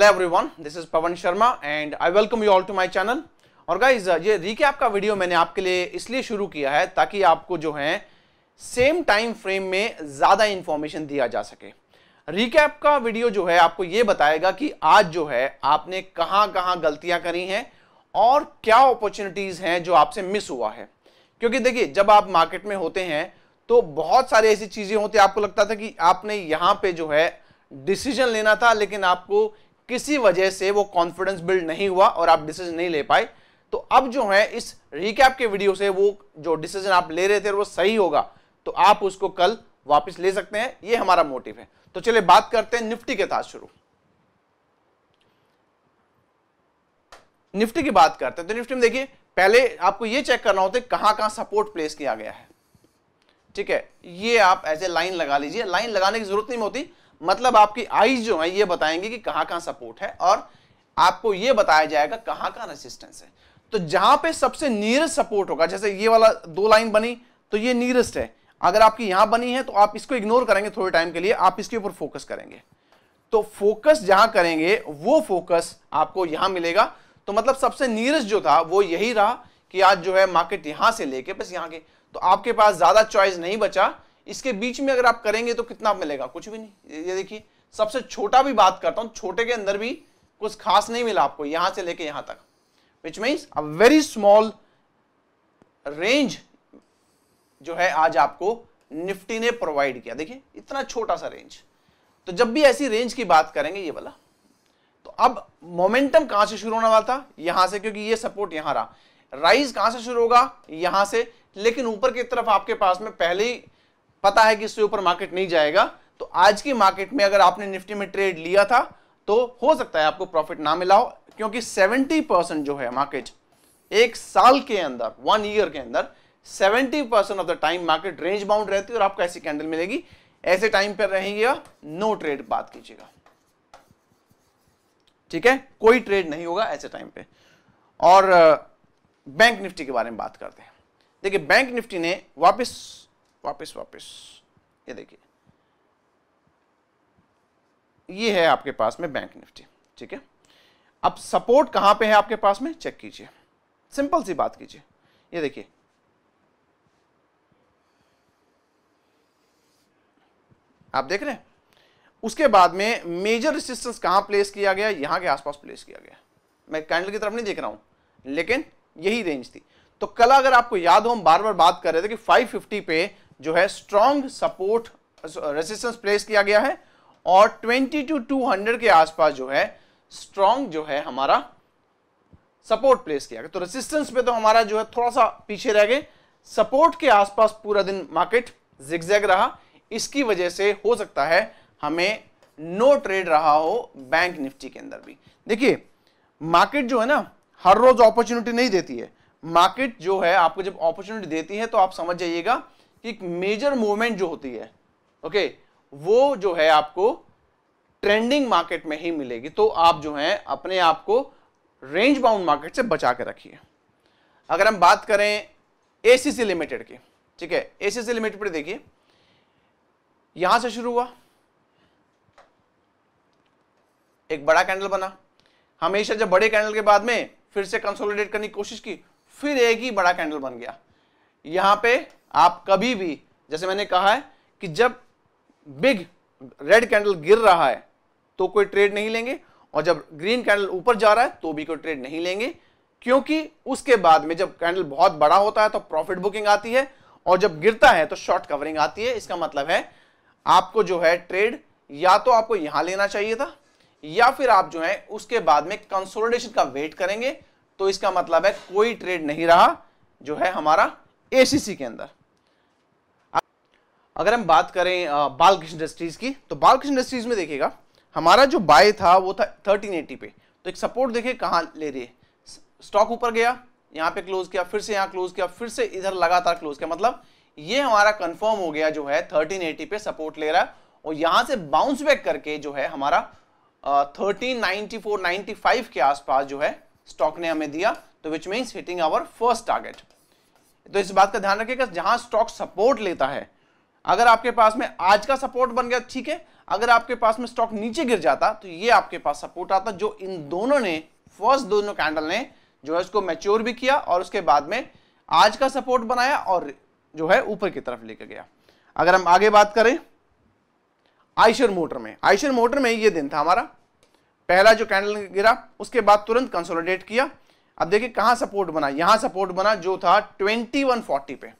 hello everyone this is Pawan Sharma and I welcome you all to my channel और guys ये रीके आपका video मैंने आपके लिए इसलिए शुरू किया है ताकि आपको जो है सेम टाइम फ्रेम में ज़्यादा इन्फॉर्मेशन दिया जा सके रिकैप का वीडियो जो है आपको ये बताएगा कि आज जो है आपने कहाँ कहाँ गलतियाँ करी हैं और क्या अपॉर्चुनिटीज़ हैं जो आपसे मिस हुआ है क्योंकि देखिए जब आप मार्केट में होते हैं तो बहुत सारी ऐसी चीज़ें होती आपको लगता था कि आपने यहाँ पे जो है डिसीजन लेना था लेकिन आपको किसी वजह से वो कॉन्फिडेंस बिल्ड नहीं हुआ और आप डिसीजन नहीं ले पाए तो अब जो है इस रिकैप के वीडियो से वो जो डिसीजन आप ले रहे थे वो सही होगा तो आप उसको कल वापस ले सकते हैं ये हमारा मोटिव है तो चलिए बात करते हैं निफ्टी के साथ शुरू निफ्टी की बात करते हैं तो निफ्टी में देखिए पहले आपको ये चेक करना होता है कहां कहां सपोर्ट प्लेस किया गया है ठीक है ये आप ऐसे लाइन लगा लीजिए लाइन लगाने की जरूरत नहीं होती मतलब आपकी आईज जो है ये बताएंगे कि कहां कहां सपोर्ट है और आपको ये बताया जाएगा कहां कहां रेसिस्टेंस है तो जहां पे सबसे नियरेस्ट सपोर्ट होगा जैसे ये वाला दो लाइन बनी तो ये नियरेस्ट है अगर आपकी यहां बनी है तो आप इसको इग्नोर करेंगे थोड़े टाइम के लिए आप इसके ऊपर फोकस करेंगे तो फोकस जहां करेंगे वो फोकस आपको यहां मिलेगा तो मतलब सबसे नियरेस्ट जो था वो यही रहा कि आज जो है मार्केट यहां से लेके बस यहां के तो आपके पास ज्यादा चॉइस नहीं बचा इसके बीच में अगर आप करेंगे तो कितना मिलेगा कुछ भी नहीं ये देखिए सबसे छोटा भी बात करता हूं छोटे के अंदर भी कुछ खास नहीं मिला आपको यहां से लेके यहां तक which means a very small range जो है आज आपको निफ्टी ने प्रोवाइड किया देखिए इतना छोटा सा रेंज तो जब भी ऐसी रेंज की बात करेंगे ये वाला तो अब मोमेंटम कहां से शुरू होने वाला था यहां से क्योंकि ये सपोर्ट यहां रहा राइज कहां से शुरू होगा यहां से लेकिन ऊपर की तरफ आपके पास में पहले ही पता है कि इससे ऊपर मार्केट नहीं जाएगा तो आज की मार्केट में अगर आपने निफ्टी में ट्रेड लिया था तो हो सकता है आपको प्रॉफिट ना मिला हो क्योंकि 70 परसेंट जो है मार्केट एक साल के अंदर वन ईयर के अंदर 70 percent of the time market range bound रहती है और आपको ऐसी कैंडल मिलेगी ऐसे टाइम पर रहेंगे नो ट्रेड बात कीजिएगा ठीक है कोई ट्रेड नहीं होगा ऐसे टाइम पे और बैंक uh, निफ्टी के बारे में बात करते हैं देखिए बैंक निफ्टी ने वापस वापस वापस ये देखिए ये है आपके पास में बैंक निफ्टी ठीक है अब सपोर्ट कहां पे है आपके पास में चेक कीजिए सिंपल सी बात कीजिए ये देखिए आप देख रहे हैं उसके बाद में मेजर रेसिस्टेंस कहां प्लेस किया गया यहां के आसपास प्लेस किया गया मैं कैंडल की तरफ नहीं देख रहा हूं लेकिन यही रेंज थी तो कल अगर आपको याद हो हम बार बार बात कर रहे थे कि 550 पे जो है स्ट्रॉन्ग सपोर्ट रेसिस्टेंस प्लेस किया गया है और 20 टू 200 के आसपास जो है स्ट्रॉन्ग जो है हमारा सपोर्ट प्लेस किया गया तो रेसिस्टेंस पे तो हमारा जो है थोड़ा सा पीछे रह गए सपोर्ट के आसपास पूरा दिन मार्केट जिगजैग रहा इसकी वजह से हो सकता है हमें नो ट्रेड रहा हो बैंक निफ्टी के अंदर भी देखिए मार्केट जो है ना हर रोज अपॉर्चुनिटी नहीं देती है मार्केट जो है आपको जब अपॉर्चुनिटी देती है तो आप समझ जाइएगा कि मेजर मूवमेंट जो होती है ओके वो जो है आपको ट्रेंडिंग मार्केट में ही मिलेगी तो आप जो है अपने आप को रेंज बाउंड मार्केट से बचा के रखिए अगर हम बात करें एसीसी लिमिटेड की ठीक है एसीसी लिमिटेड पर देखिए यहां से शुरू हुआ एक बड़ा कैंडल बना हमेशा जब बड़े कैंडल के बाद में फिर से कंसोलिडेट करने की कोशिश की फिर एक ही बड़ा कैंडल बन गया यहां पे आप कभी भी जैसे मैंने कहा है कि जब बिग रेड कैंडल गिर रहा है तो कोई ट्रेड नहीं लेंगे और जब ग्रीन कैंडल ऊपर जा रहा है तो भी कोई ट्रेड नहीं लेंगे क्योंकि उसके बाद में जब कैंडल बहुत बड़ा होता है तो प्रॉफिट बुकिंग आती है और जब गिरता है तो शॉर्ट कवरिंग आती है इसका मतलब है आपको जो है ट्रेड या तो आपको यहां लेना चाहिए था या फिर आप जो है उसके बाद में कंसोलिडेशन का वेट करेंगे तो इसका मतलब है कोई ट्रेड नहीं रहा जो है हमारा एसीसी के अंदर अगर हम बात करें बालकृष्ण इंडस्ट्रीज की तो बालकृष्ण इंडस्ट्रीज में देखिएगा हमारा जो बाय था वो था थर्टीन पे तो एक सपोर्ट देखिए कहाँ ले रही है स्टॉक ऊपर गया यहाँ पे क्लोज किया फिर से यहाँ क्लोज किया फिर से इधर लगातार क्लोज किया मतलब ये हमारा कंफर्म हो गया जो है 1380 पे सपोर्ट ले रहा है और यहाँ से बाउंस बैक करके जो है हमारा thirteen ninety four ninety five के आसपास जो है स्टॉक ने हमें दिया तो which means hitting our first target तो इस बात का ध्यान रखिएगा जहां स्टॉक सपोर्ट लेता है अगर आपके पास में आज का सपोर्ट बन गया ठीक है अगर आपके पास में स्टॉक नीचे गिर जाता तो ये आपके पास सपोर्ट आता जो इन दोनों ने फर्स्ट दोनों कैंडल ने जो है उसको मैच्योर भी किया और उसके बाद में आज का सपोर्ट बनाया और जो है ऊपर की तरफ लेकर गया अगर हम आगे बात करें आयशर मोटर में आयशर मोटर में ये दिन था हमारा पहला जो कैंडल गिरा उसके बाद तुरंत कंसोलिडेट किया अब देखिए कहां सपोर्ट बना यहां सपोर्ट बना जो था 2140 पे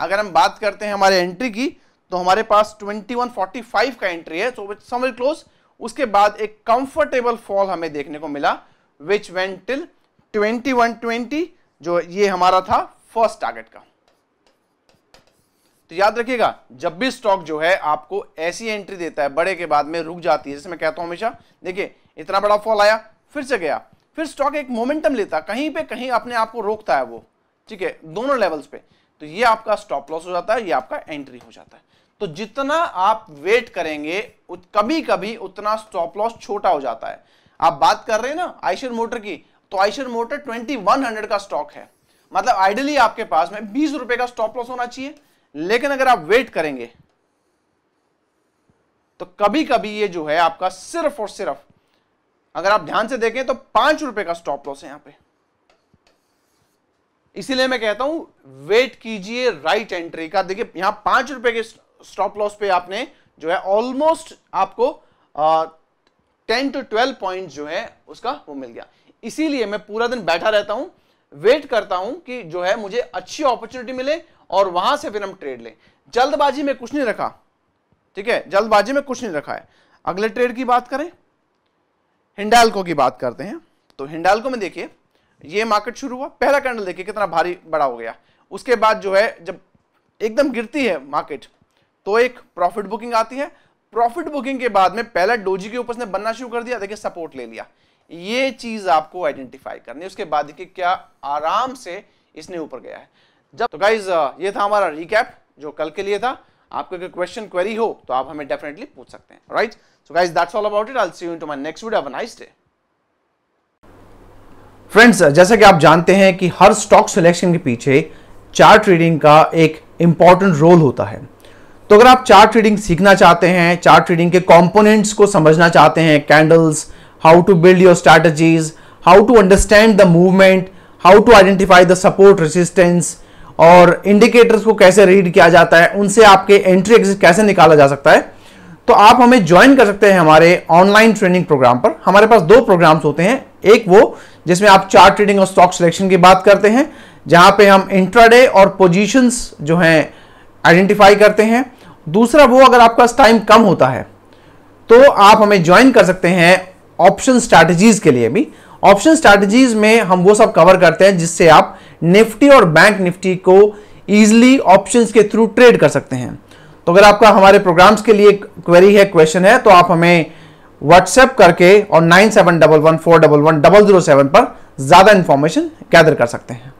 अगर हम बात करते हैं हमारे एंट्री की तो हमारे पास 2145 का एंट्री है सो समवेयर क्लोज उसके बाद एक कंफर्टेबल फॉल हमें देखने को मिला विच वेंट टिल 2120 जो ये हमारा था फर्स्ट टारगेट का तो याद रखिएगा जब भी स्टॉक जो है आपको ऐसी एंट्री देता है बड़े के बाद में रुक जाती है जैसे मैं कहता हूं हमेशा देखिए इतना बड़ा फॉल आया फिर से गया फिर स्टॉक एक मोमेंटम लेता कहीं पे कहीं अपने आप को रोकता है वो ठीक है दोनों लेवल्स पे तो ये आपका स्टॉप लॉस हो जाता है ये आपका एंट्री हो जाता है तो जितना आप वेट करेंगे कभी कभी उतना स्टॉप लॉस छोटा हो जाता है आप बात कर रहे हैं ना आइशर मोटर की तो आइशर मोटर 2100 का स्टॉक है मतलब आइडियली आपके पास में बीस रुपए का स्टॉप लॉस होना चाहिए लेकिन अगर आप वेट करेंगे तो कभी कभी ये जो है आपका सिर्फ और सिर्फ अगर आप ध्यान से देखें तो पांच रुपए का स्टॉप लॉस है यहां पे इसीलिए मैं कहता हूं वेट कीजिए राइट एंट्री का देखिए यहां पांच रुपए के स्टॉप लॉस पे आपने जो है ऑलमोस्ट आपको टेन टू ट्वेल्व पॉइंट जो है उसका वो मिल गया इसीलिए मैं पूरा दिन बैठा रहता हूं वेट करता हूं कि जो है मुझे अच्छी अपॉर्चुनिटी मिले और वहां से फिर हम ट्रेड लें जल्दबाजी में कुछ नहीं रखा ठीक है जल्दबाजी में कुछ नहीं रखा है अगले ट्रेड की बात करें हिंडालको की बात करते हैं तो हिंडालको में देखिए ये मार्केट शुरू हुआ पहला कैंडल देखिए कितना भारी बड़ा हो गया उसके बाद जो है जब एकदम गिरती है मार्केट तो एक प्रॉफिट बुकिंग आती है प्रॉफिट बुकिंग के बाद में पहला डोजी के ऊपर ने बनना शुरू कर दिया देखिए सपोर्ट ले लिया ये चीज आपको आइडेंटिफाई करनी है उसके बाद देखिए क्या आराम से इसने ऊपर गया है जब तो गाइज ये था हमारा रिकैप जो कल के लिए था आपको अगर क्वेश्चन क्वेरी हो तो आप हमें डेफिनेटली पूछ सकते हैं right so guys that's all about it I see you in to my next video have a nice day friends जैसा कि आप जानते हैं कि हर स्टॉक सिलेक्शन के पीछे चार्ट ट्रेडिंग का एक इंपॉर्टेंट रोल होता है तो अगर आप चार्ट ट्रेडिंग सीखना चाहते हैं चार्ट ट्रेडिंग के कंपोनेंट्स को समझना चाहते हैं candles how to build your strategies how to understand the movement how to identify the support resistance और इंडिकेटर्स को कैसे रीड किया जाता है उनसे आपके एंट्री एग्जिट कैसे निकाला जा सकता है तो आप हमें ज्वाइन कर सकते हैं हमारे ऑनलाइन ट्रेनिंग प्रोग्राम पर हमारे पास दो प्रोग्राम्स होते हैं एक वो जिसमें आप चार्ट ट्रेडिंग और स्टॉक सिलेक्शन की बात करते हैं जहां पे हम इंट्राडे और पोजीशंस जो हैं आइडेंटिफाई करते हैं दूसरा वो अगर आपका टाइम कम होता है तो आप हमें ज्वाइन कर सकते हैं ऑप्शन स्ट्रैटेजीज के लिए भी ऑप्शन स्ट्रैटेजीज में हम वो सब कवर करते हैं जिससे आप निफ्टी और बैंक निफ्टी को ईजिली ऑप्शन के थ्रू ट्रेड कर सकते हैं तो अगर आपका हमारे प्रोग्राम्स के लिए क्वेरी है क्वेश्चन है तो आप हमें व्हाट्सएप करके और nine seven double one four double one double zero seven पर ज़्यादा इन्फॉर्मेशन गैदर कर सकते हैं